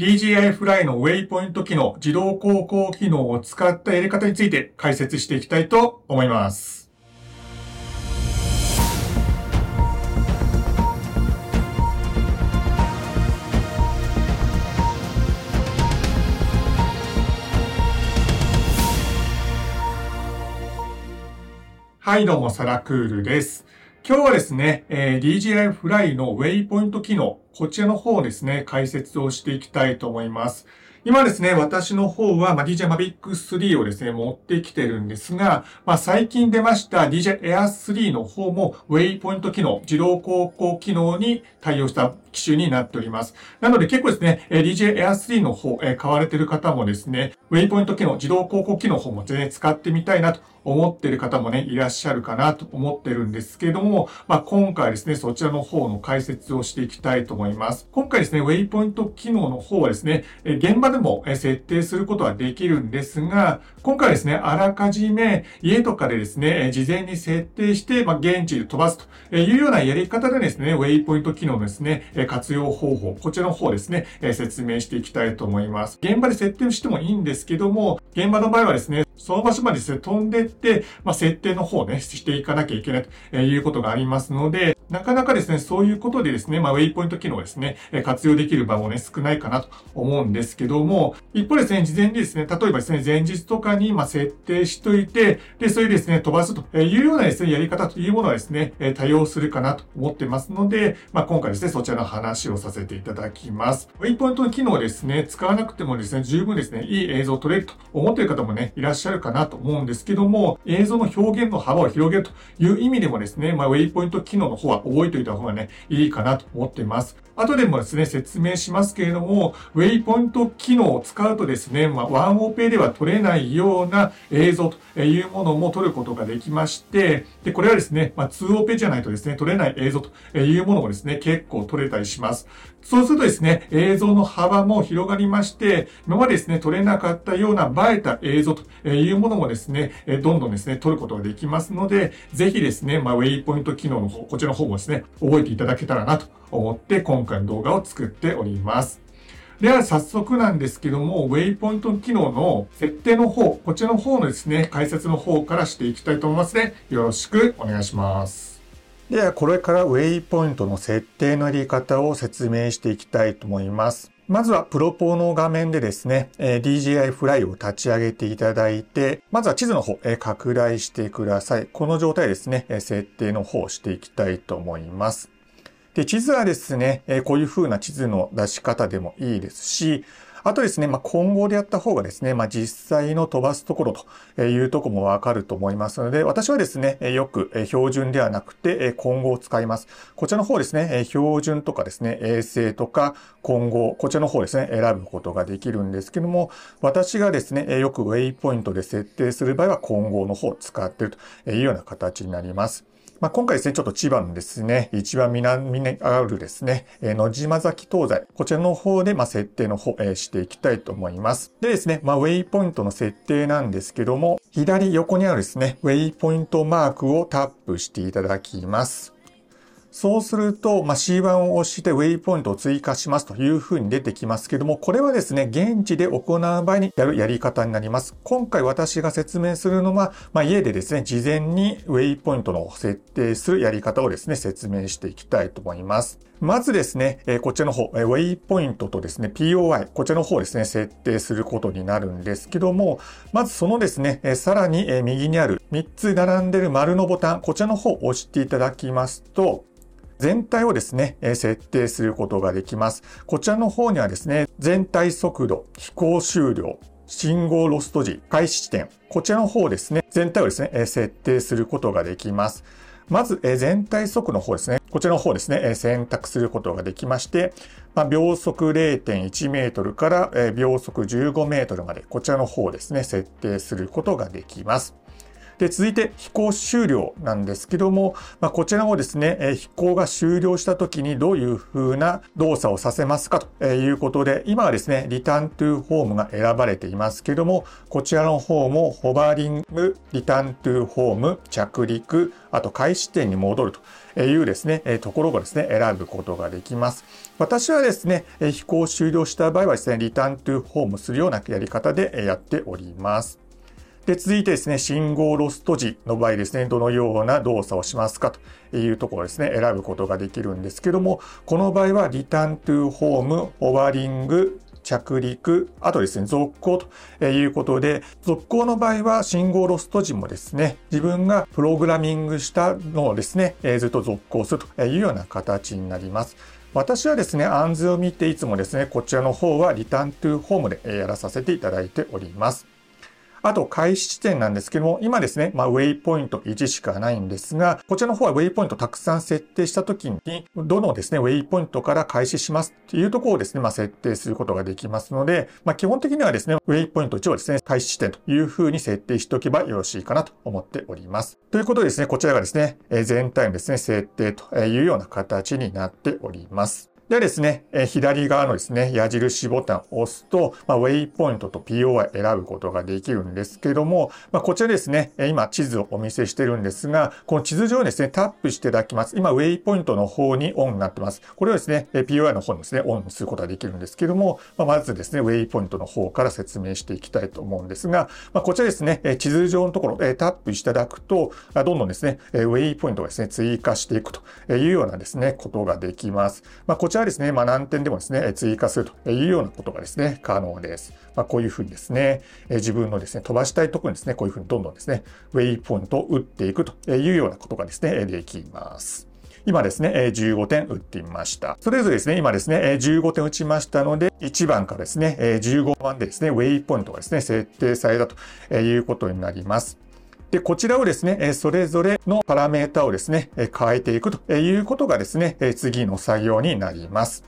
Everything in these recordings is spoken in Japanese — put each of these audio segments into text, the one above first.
DJI f ライのウェイポイント機能、自動航行機能を使ったやり方について解説していきたいと思います。はい、どうも、サラクールです。今日はですね、えー、DJI フライのウェイポイント機能、こちらの方をですね、解説をしていきたいと思います。今ですね、私の方は、まあ、DJI Mavic 3をですね、持ってきてるんですが、まあ、最近出ました DJI Air 3の方も、ウェイポイント機能、自動航行機能に対応した機種になっております。なので結構ですね、DJI Air 3の方、えー、買われてる方もですね、ウェイポイント機能、自動航行機能の方も全然使ってみたいなと思ってる方もね、いらっしゃるかなと思ってるんですけども、まあ、今回ですね、そちらの方の解説をしていきたいと思います。今回ですね、ウェイポイント機能の方はですね、現場でも設定することはできるんですが、今回ですね、あらかじめ家とかでですね、事前に設定して、まあ、現地で飛ばすというようなやり方でですね、ウェイポイント機能のですね、活用方法、こちらの方ですね、説明していきたいと思います。現場で設定をしてもいいんですけども、現場の場合はですね、その場所まで飛んでって、まあ、設定の方ね、していかなきゃいけないということがありますので、なかなかですね、そういうことでですね、まあ、ウェイポイント機能ですね、活用できる場もね、少ないかなと思うんですけども、一方ですね、事前にですね、例えばですね、前日とかに、ま設定しといて、で、それですね、飛ばすというようなですね、やり方というものはですね、多用するかなと思ってますので、まあ、今回ですね、そちらの話をさせていただきます。ウェイポイントの機能ですね、使わなくてもですね、十分ですね、いい映像を撮れると思っている方もね、いらっしゃるかなと思うんですけども、映像の表現の幅を広げるという意味でもですね、まあ、ウェイポイント機能の方は覚えておいた方がね、いいかなと思っています。後でもですね、説明しますけれども、ウェイポイント機能を使うとですね、まあ、ワンオペでは撮れないような映像というものも撮ることができまして、で、これはですね、まあ、ツーオペじゃないとですね、撮れない映像というものもですね、結構撮れたりします。そうするとですね、映像の幅も広がりまして、今までですね、撮れなかったような映えた映像というものもですね、どんどんですね、撮ることができますので、ぜひですね、まあ、ウェイポイント機能の方、こちらの方もですね、覚えていただけたらなと思って今回の動画を作っております。では早速なんですけども、ウェイポイント機能の設定の方、こちらの方のですね、解説の方からしていきたいと思いますので、よろしくお願いします。では、これからウェイポイントの設定のやり方を説明していきたいと思います。まずはプロポの画面でですね、DJI フライを立ち上げていただいて、まずは地図の方、拡大してください。この状態ですね、設定の方をしていきたいと思います。で、地図はですね、えこういう風な地図の出し方でもいいですし、あとですね、まあ、混合でやった方がですね、まあ、実際の飛ばすところというとこもわかると思いますので、私はですね、よく標準ではなくて混合を使います。こちらの方ですね、標準とかですね、衛星とか混合、こちらの方ですね、選ぶことができるんですけども、私がですね、よくウェイポイントで設定する場合は混合の方を使っているというような形になります。まあ、今回ですね、ちょっと千葉のですね、一番南にあるですね、えー、野島崎東西、こちらの方で、まあ、設定の方、えー、していきたいと思います。でですね、まあ、ウェイポイントの設定なんですけども、左横にあるですね、ウェイポイントマークをタップしていただきます。そうすると、まあ、C1 を押してウェイポイントを追加しますというふうに出てきますけども、これはですね、現地で行う場合にやるやり方になります。今回私が説明するのは、まあ、家でですね、事前にウェイポイントの設定するやり方をですね、説明していきたいと思います。まずですね、えこちらの方、えウェイポイントとですね、POI、こちらの方ですね、設定することになるんですけども、まずそのですね、えさらに、え右にある3つ並んでる丸のボタン、こちらの方を押していただきますと、全体をですね、設定することができます。こちらの方にはですね、全体速度、飛行終了、信号ロスト時、開始地点、こちらの方ですね、全体をですね、設定することができます。まず、え全体速の方ですね。こちらの方ですね、え選択することができまして、ま秒速0.1メートルから、え秒速15メートルまで、こちらの方ですね、設定することができます。で、続いて飛行終了なんですけども、まあ、こちらもですね、え飛行が終了した時にどういう風な動作をさせますかということで、今はですね、リターントゥーホームが選ばれていますけども、こちらの方もホバーリング、リターントゥーホーム、着陸、あと開始点に戻るというですね、ところがですね、選ぶことができます。私はですね、飛行終了した場合はですね、リターントゥーホームするようなやり方でやっております。で、続いてですね、信号ロスト時の場合ですね、どのような動作をしますかというところですね、選ぶことができるんですけども、この場合は、リターントゥーホーム、オバリング、着陸、あとですね、続行ということで、続行の場合は信号ロスト時もですね、自分がプログラミングしたのをですね、ずっと続行するというような形になります。私はですね、安全を見ていつもですね、こちらの方はリターントゥーホームでやらさせていただいております。あと開始地点なんですけども、今ですね、まあ、ウェイポイント1しかないんですが、こちらの方はウェイポイントたくさん設定した時に、どのですね、ウェイポイントから開始しますっていうところをですね、まあ、設定することができますので、まあ、基本的にはですね、ウェイポイント1をですね、開始地点というふうに設定しておけばよろしいかなと思っております。ということでですね、こちらがですね、全体のですね、設定というような形になっております。でですね、え左側のですね、矢印ボタンを押すと、まあ、ウェイポイントと POI 選ぶことができるんですけども、まあ、こちらですね、今地図をお見せしてるんですが、この地図上ですね、タップしていただきます。今、ウェイポイントの方にオンになってます。これをですね、POI の方にですね、オンにすることができるんですけども、まあ、まずですね、ウェイポイントの方から説明していきたいと思うんですが、まこちらですね、地図上のところ、タップしていただくと、どんどんですね、ウェイポイントがですね、追加していくというようなですね、ことができます。まこちらはですね、まあ、何点でもですね、追加するというようなことがですね、可能です。まあ、こういうふうにですね、自分のですね、飛ばしたいところにですね、こういうふうにどんどんですね、ウェイポイントを打っていくというようなことがですね、できます。今ですね、15点打ってみました。それぞれですね、今ですね、15点打ちましたので、1番からですね、15番でですね、ウェイポイントがですね、設定されたということになります。で、こちらをですね、それぞれのパラメータをですね、変えていくということがですね、次の作業になります。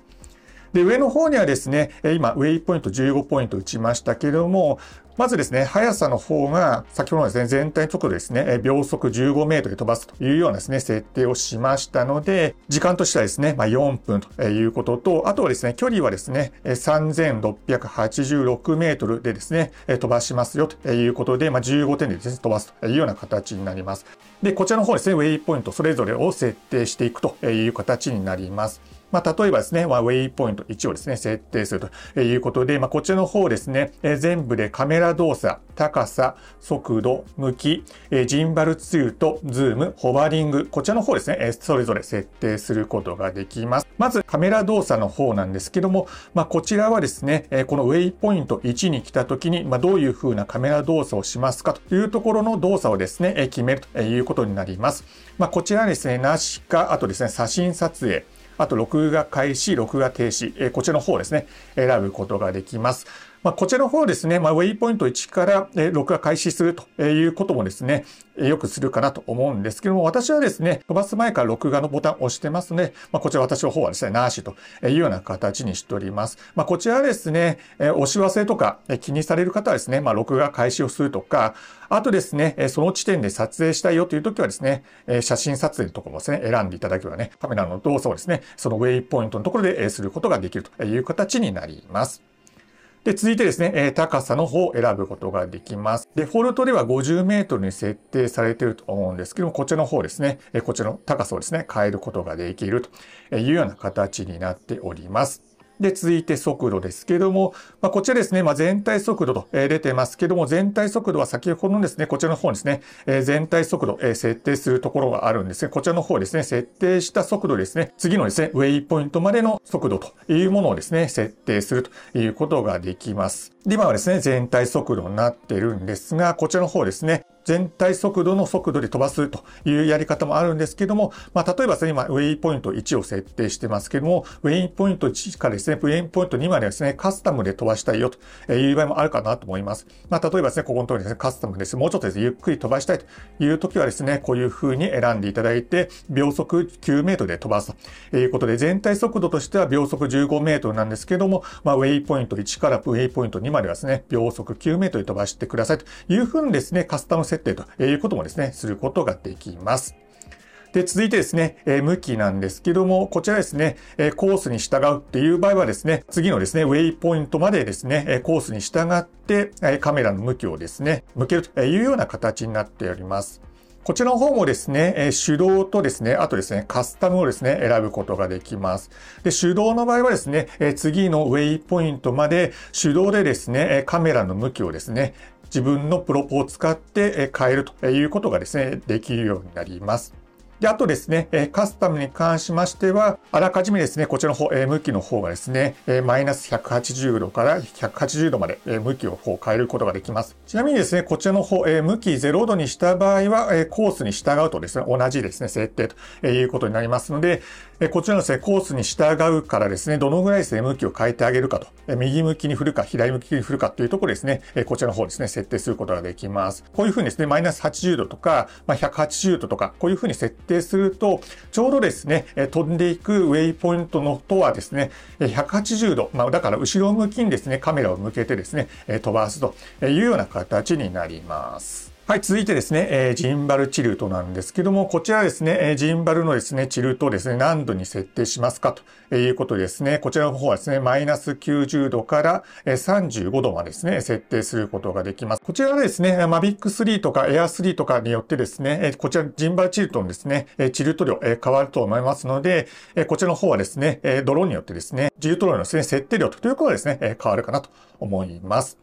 で、上の方にはですね、今、ウェイポイント15ポイント打ちましたけれども、まずですね、速さの方が、先ほどのですね、全体速度ですね、秒速15メートルで飛ばすというようなですね、設定をしましたので、時間としてはですね、まあ、4分ということと、あとはですね、距離はですね、3686メートルでですね、飛ばしますよということで、まあ、15点でですね、飛ばすというような形になります。で、こちらの方ですね、ウェイポイントそれぞれを設定していくという形になります。まあ、例えばですね、まウェイポイント1をですね、設定するということで、まあ、こちらの方ですね、え全部でカメラ動作、高さ、速度、向き、えジンバル2とズーム、ホバリング、こちらの方ですね、えそれぞれ設定することができます。まず、カメラ動作の方なんですけども、まあ、こちらはですね、えこのウェイポイント1に来た時に、まあ、どういう風なカメラ動作をしますかというところの動作をですね、え決めるということになります。まあ、こちらですね、なしか、あとですね、写真撮影、あと録画開始、録画停止、こちらの方ですね、選ぶことができます。まあ、こちらの方ですね、まあ、ウェイポイント1から録画開始するということもですね、よくするかなと思うんですけども、私はですね、飛ばす前から録画のボタンを押してますので、まあ、こちら私の方はですね、なしというような形にしております。まあ、こちらですね、押し忘れとか気にされる方はですね、まあ、録画開始をするとか、あとですね、その地点で撮影したいよという時はですね、写真撮影のところですね、選んでいただければね、カメラの動作をですね、そのウェイポイントのところですることができるという形になります。で、続いてですね、え高さの方を選ぶことができます。デフォルトでは50メートルに設定されていると思うんですけども、こちらの方ですね、えこちらの高さをですね、変えることができるというような形になっております。で、続いて速度ですけども、まあ、こちらですね、まあ、全体速度と、え出てますけども、全体速度は先ほどのですね、こちらの方ですね、え全体速度、え設定するところがあるんですね。こちらの方ですね、設定した速度ですね、次のですね、ウェイポイントまでの速度というものをですね、設定するということができます。で、今はですね、全体速度になってるんですが、こちらの方ですね、全体速度の速度で飛ばすというやり方もあるんですけども、まあ、例えばですね、今、ウェイポイント1を設定してますけども、ウェイポイント1からですね、ウェイポイント2までですね、カスタムで飛ばしたいよという場合もあるかなと思います。まあ、例えばですね、ここの通りですね、カスタムです、ね、もうちょっとですね、ゆっくり飛ばしたいという時はですね、こういう風に選んでいただいて、秒速9メートルで飛ばすということで、全体速度としては秒速15メートルなんですけども、まあ、ウェイポイント1からウェイポイント2まではですね、秒速9メートルで飛ばしてくださいという風にですね、カスタム設定ということもですね、することができます。で、続いてですね、えー、向きなんですけども、こちらですね、えー、コースに従うっていう場合はですね、次のですね、ウェイポイントまでですね、えー、コースに従って、えカメラの向きをですね、向けるというような形になっております。こちらの方もですね、え手動とですね、あとですね、カスタムをですね、選ぶことができます。で、手動の場合はですね、え次のウェイポイントまで手動でですね、カメラの向きをですね、自分のプロポを使って変えるということがですね、できるようになります。で、あとですね、カスタムに関しましては、あらかじめですね、こちらの方、向きの方がですね、マイナス180度から180度まで向きをこう変えることができます。ちなみにですね、こちらの方、向き0度にした場合は、コースに従うとですね、同じですね、設定ということになりますので、こちらのですね、コースに従うからですね、どのぐらいですね、向きを変えてあげるかと、右向きに振るか、左向きに振るかというところですね、こちらの方ですね、設定することができます。こういうふうにですね、マイナス80度とか、まあ、180度とか、こういうふうに設定すると、ちょうどですね、飛んでいくウェイポイントのとはですね、180度、まあ、だから後ろ向きにですね、カメラを向けてですね、飛ばすというような形になります。はい、続いてですね、えー、ジンバルチルートなんですけども、こちらですね、えー、ジンバルのですね、チルートをですね、何度に設定しますかということですね、こちらの方はですね、マイナス90度から35度までですね、設定することができます。こちらですね、マビック3とかエア3とかによってですね、こちらジンバルチルートのですね、チルート量変わると思いますので、こちらの方はですね、ドローンによってですね、ジルト量のですね、設定量ということはですね、変わるかなと思います。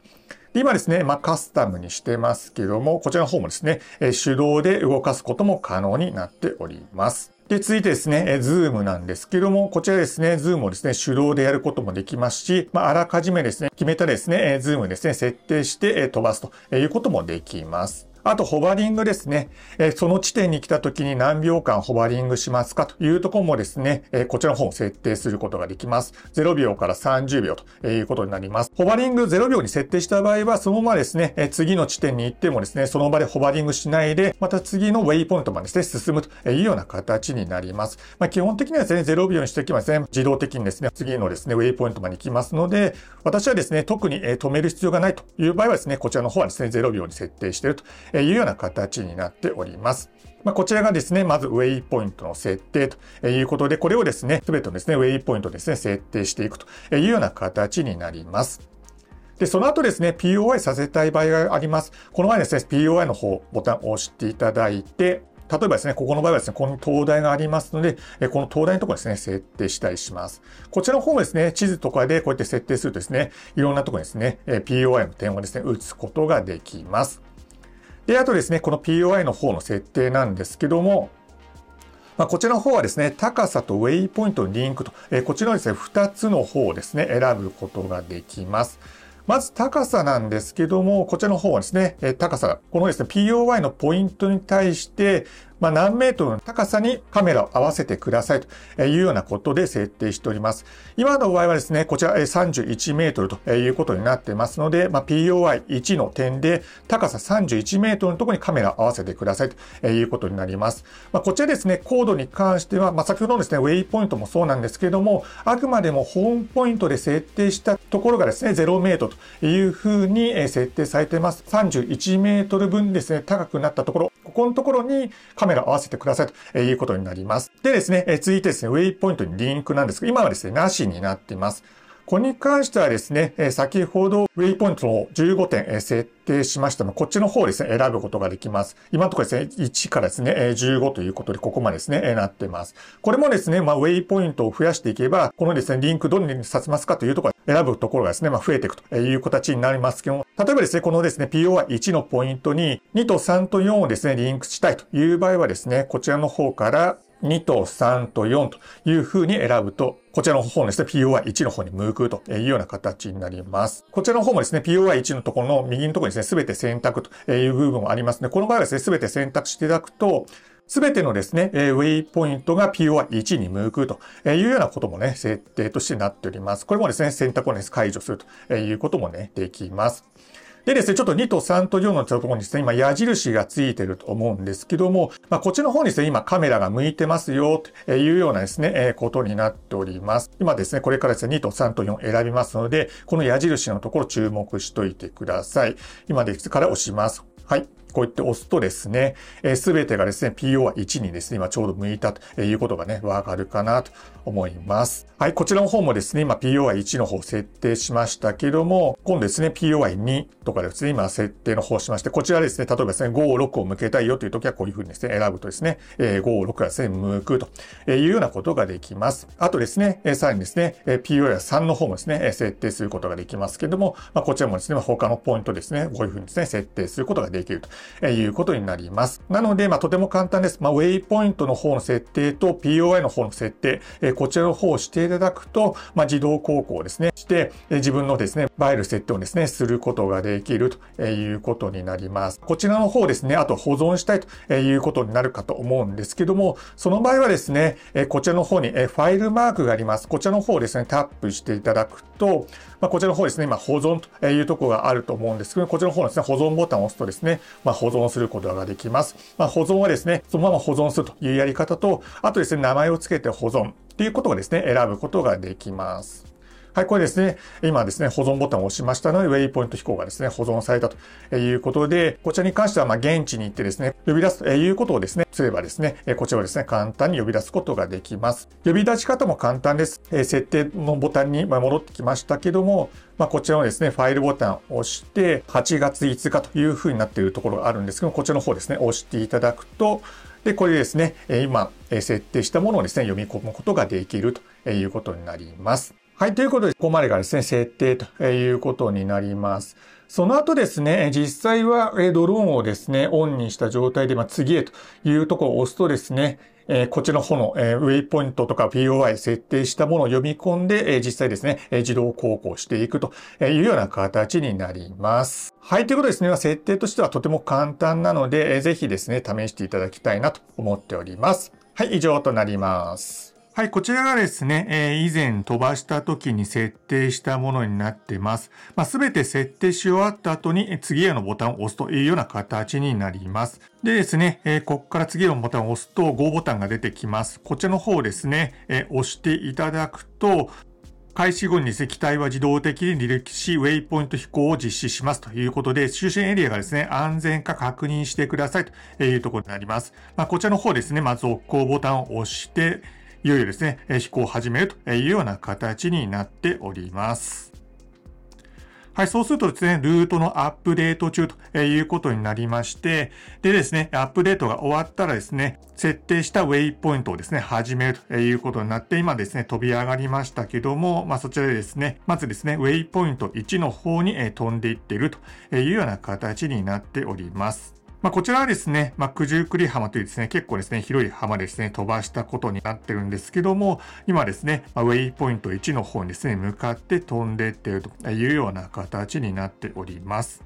で今ですね、まあ、カスタムにしてますけども、こちらの方もですね、え手動で動かすことも可能になっております。で、続いてですね、え、ズームなんですけども、こちらですね、ズームをですね、手動でやることもできますし、まあ、あらかじめですね、決めたですね、え、ズームですね、設定して飛ばすということもできます。あと、ホバリングですね。えその地点に来た時に何秒間ホバリングしますかというところもですね、えこちらの方を設定することができます。0秒から30秒ということになります。ホバリング0秒に設定した場合は、そのままですね、え次の地点に行ってもですね、その場でホバリングしないで、また次のウェイポイントまで進むというような形になります。まあ、基本的にはですね、0秒にしておきますね、自動的にですね、次のですね、ウェイポイントまで行きますので、私はですね、特に止める必要がないという場合はですね、こちらの方はですね、0秒に設定しているとえいうような形になっております。まあ、こちらがですね、まずウェイポイントの設定ということで、これをですね、すべてのですね、ウェイポイントですね、設定していくというような形になります。で、その後ですね、POI させたい場合があります。この前ですね、POI の方、ボタンを押していただいて、例えばですね、ここの場合はですね、この灯台がありますので、この灯台のところですね、設定したりします。こちらの方もですね、地図とかでこうやって設定するとですね、いろんなところにですね、POI の点をですね、打つことができます。で、あとですね、この POI の方の設定なんですけども、まあ、こちらの方はですね、高さとウェイポイントのリンクと、えー、こちらのですね、2つの方をですね、選ぶことができます。まず高さなんですけども、こちらの方はですね、高さ、このですね、POI のポイントに対して、まあ、何メートルの高さにカメラを合わせてくださいというようなことで設定しております。今の場合はですね、こちら31メートルということになってますので、まあ、POI1 の点で高さ31メートルのところにカメラを合わせてくださいということになります。まあ、こちらですね、高度に関しては、まあ、先ほどのですね、ウェイポイントもそうなんですけれども、あくまでもホームポイントで設定したところがですね、0メートルというふうに設定されています。31メートル分ですね、高くなったところ、ここのところにカメラ合わせてくださいということになります。でですね、続いてですね、ウェイポイントにリンクなんですが、今はですね、なしになっています。これに関してはですね、先ほどウェイポイントの15点設定しましたのこっちの方ですね、選ぶことができます。今のところですね、1からですね、15ということで、ここまでですね、なってます。これもですね、まあ、ウェイポイントを増やしていけば、このですね、リンクどれにさせますかというところ、選ぶところがですね、まあ、増えていくという形になりますけども、例えばですね、このですね、p o は1のポイントに2と3と4をですね、リンクしたいという場合はですね、こちらの方から2と3と4という風に選ぶと、こちらの方ですね、POI1 の方に向くというような形になります。こちらの方もですね、POI1 のところの右のところにですね、すべて選択という部分もありますね。この場合はですね、すべて選択していただくと、すべてのですね、ウェイポイントが POI1 に向くというようなこともね、設定としてなっております。これもですね、選択をね、解除するということもね、できます。でですね、ちょっと2と3と4のところにですね、今矢印がついてると思うんですけども、まあ、こっちの方にですね、今カメラが向いてますよ、というようなですね、えことになっております。今ですね、これからですね、2と3と4選びますので、この矢印のところ注目しといてください。今ですから押します。はい。こうやって押すとですね、す、え、べ、てがですね、PO は1にですね、今ちょうど向いたということがね、わかるかなと思います。はい、こちらの方もですね、今 PO は1の方を設定しましたけども、今度ですね、PO は2とかですね、今設定の方しまして、こちらですね、例えばですね、5、6を向けたいよという時はこういうふうにですね、選ぶとですね、5、6がですね、向くというようなことができます。あとですね、さらにですね、PO や3の方もですね、設定することができますけども、まあ、こちらもですね、他のポイントですね、こういうふうにですね、設定することができると。いうことになります。なので、まあ、とても簡単です。まあ、ウェイポイントの方の設定と POI の方の設定、えこちらの方をしていただくと、まあ、自動航行ですね、して、え自分のですね、バイル設定をですね、することができるということになります。こちらの方ですね、あと保存したいということになるかと思うんですけども、その場合はですね、えこちらの方に、えファイルマークがあります。こちらの方をですね、タップしていただくと、まあ、こちらの方ですね、今保存というところがあると思うんですけど、こちらの方ですね、保存ボタンを押すとですね、まあ、保存することができます。まあ、保存はですね、そのまま保存するというやり方と、あとですね、名前を付けて保存っていうことをですね、選ぶことができます。はい、これですね、今ですね、保存ボタンを押しましたので、ウェイポイント飛行がですね、保存されたということで、こちらに関しては、ま現地に行ってですね、呼び出すということをですね、すればですね、こちらをですね、簡単に呼び出すことができます。呼び出し方も簡単です。設定のボタンに戻ってきましたけども、まあ、こちらのですね、ファイルボタンを押して、8月5日というふうになっているところがあるんですけども、こちらの方ですね、押していただくと、で、これですね、今、設定したものをですね、読み込むことができるということになります。はい。ということで、ここまでがですね、設定ということになります。その後ですね、実際はドローンをですね、オンにした状態で、まあ、次へというところを押すとですね、えこっちの方の、えウェイポイントとか POI 設定したものを読み込んで、え実際ですね、え自動航行していくというような形になります。はい。ということですね、設定としてはとても簡単なので、えー、ぜひですね、試していただきたいなと思っております。はい。以上となります。はい、こちらがですね、えー、以前飛ばした時に設定したものになってます。まあ、すべて設定し終わった後に次へのボタンを押すというような形になります。でですね、えー、ここから次のボタンを押すと Go ボタンが出てきます。こちらの方ですね、えー、押していただくと、開始後に石体は自動的に履歴し、ウェイポイント飛行を実施しますということで、終身エリアがですね、安全か確認してくださいというところになります。まあ、こちらの方ですね、まあ、続行ボタンを押して、いよいよですね、飛行を始めるというような形になっております。はい、そうするとですね、ルートのアップデート中ということになりまして、でですね、アップデートが終わったらですね、設定したウェイポイントをですね、始めるということになって、今ですね、飛び上がりましたけども、まあそちらでですね、まずですね、ウェイポイント1の方に飛んでいっているというような形になっております。まあ、こちらはですね、まあ、九十九里浜というですね、結構ですね、広い浜ですね、飛ばしたことになってるんですけども、今ですね、まあ、ウェイポイント1の方にですね、向かって飛んでっているというような形になっております。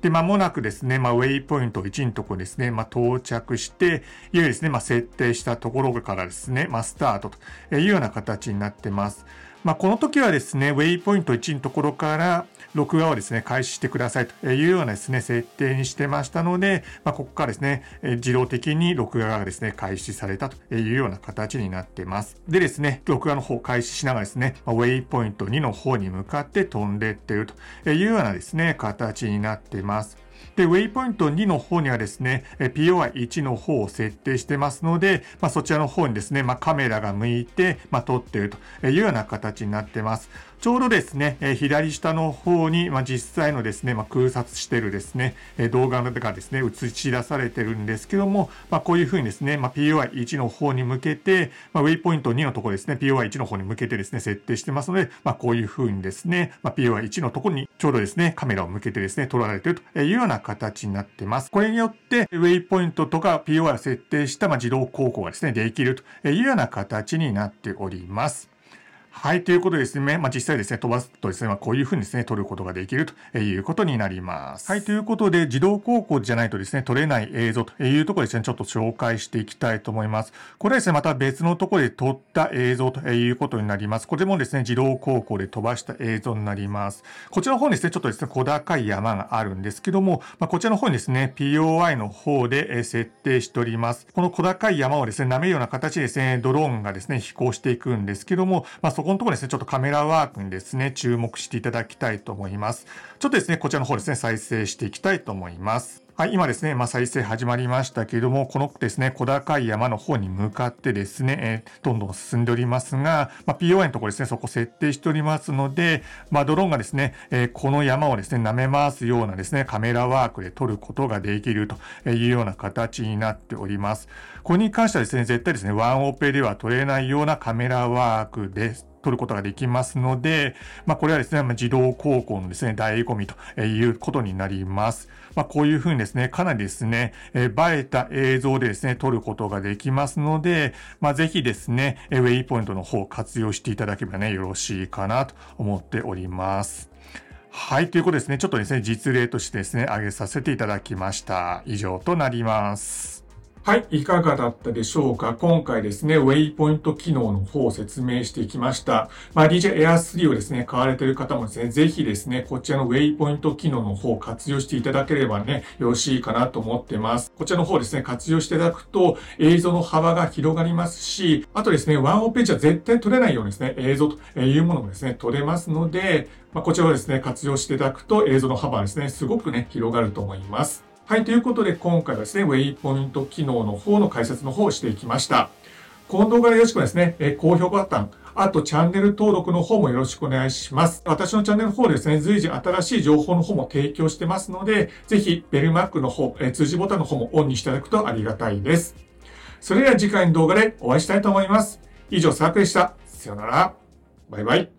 で、まもなくですね、まあ、ウェイポイント1のところですね、まあ、到着して、いわゆるですね、まあ、設定したところからですね、まスタートというような形になってます。まこの時はですね、ウェイポイント1のところから、録画をですね、開始してくださいというようなですね、設定にしてましたので、まあ、ここからですね、自動的に録画がですね、開始されたというような形になっています。でですね、録画の方開始しながらですね、ウェイポイント2の方に向かって飛んでってるというようなですね、形になっています。で、ウェイポイント2の方にはですね、POI1 の方を設定してますので、まあ、そちらの方にですね、まあ、カメラが向いて、まあ、撮っているというような形になっています。ちょうどですね、え左下の方に、まあ、実際のですね、まあ、空撮してるですね、え動画がですね、映し出されてるんですけども、まあ、こういうふうにですね、ま POI1 の方に向けて、まウェイポイント2のところですね、POI1 の方に向けてですね、設定してますので、まこういうふうにですね、ま POI1 のところにちょうどですね、カメラを向けてですね、撮られてるというような形になってます。これによって、ウェイポイントとか POI を設定した、ま自動航行がですね、できるというような形になっております。はい、ということですね、まあ、実際ですね、飛ばすとですね、まあ、こういうふうにですね、取ることができるということになります。はい、ということで、自動高校じゃないとですね、取れない映像というところですね、ちょっと紹介していきたいと思います。これはですね、また別のところで撮った映像ということになります。これもですね、自動高校で飛ばした映像になります。こちらの方にですね、ちょっとですね、小高い山があるんですけども、まあ、こちらの方にですね、POI の方で設定しております。この小高い山をですね、舐めるような形でですね、ドローンがですね、飛行していくんですけども、まあそこのところですね、ちょっとカメラワークにですね、注目していただきたいと思います。ちょっとですね、こちらの方ですね、再生していきたいと思います。はい、今ですね、まあ、再生始まりましたけれども、このですね、小高い山の方に向かってですね、えー、どんどん進んでおりますが、まあ、POA のところですね、そこ設定しておりますので、まあ、ドローンがですね、えー、この山をですね、舐め回すようなですね、カメラワークで撮ることができるというような形になっております。これに関してはですね、絶対ですね、ワンオペでは撮れないようなカメラワークです。取ることができますので、まあ、これはですね、まあ、児高校のですね、醍醐味ということになります。まあ、こういうふうにですね、かなりですね、えー、映えた映像でですね、撮ることができますので、まあ、ぜひですね、ウェイポイントの方を活用していただければね、よろしいかなと思っております。はい、ということですね、ちょっとですね、実例としてですね、挙げさせていただきました。以上となります。はい、いかがだったでしょうか今回ですね、ウェイポイント機能の方を説明してきました。まあ、DJ Air 3をですね、買われている方もですね、ぜひですね、こちらのウェイポイント機能の方を活用していただければね、よろしいかなと思ってます。こちらの方ですね、活用していただくと映像の幅が広がりますし、あとですね、ワンオページは絶対撮れないようにですね、映像というものもですね、撮れますので、まあ、こちらをですね、活用していただくと映像の幅はですね、すごくね、広がると思います。はい、ということで今回はですね、ウェイポイント機能の方の解説の方をしていきました。この動画でよろしくですね、え高評価ボタン、あとチャンネル登録の方もよろしくお願いします。私のチャンネルの方ですね、随時新しい情報の方も提供してますので、ぜひベルマークの方、え通知ボタンの方もオンにしていただくとありがたいです。それでは次回の動画でお会いしたいと思います。以上、サークでした。さよなら。バイバイ。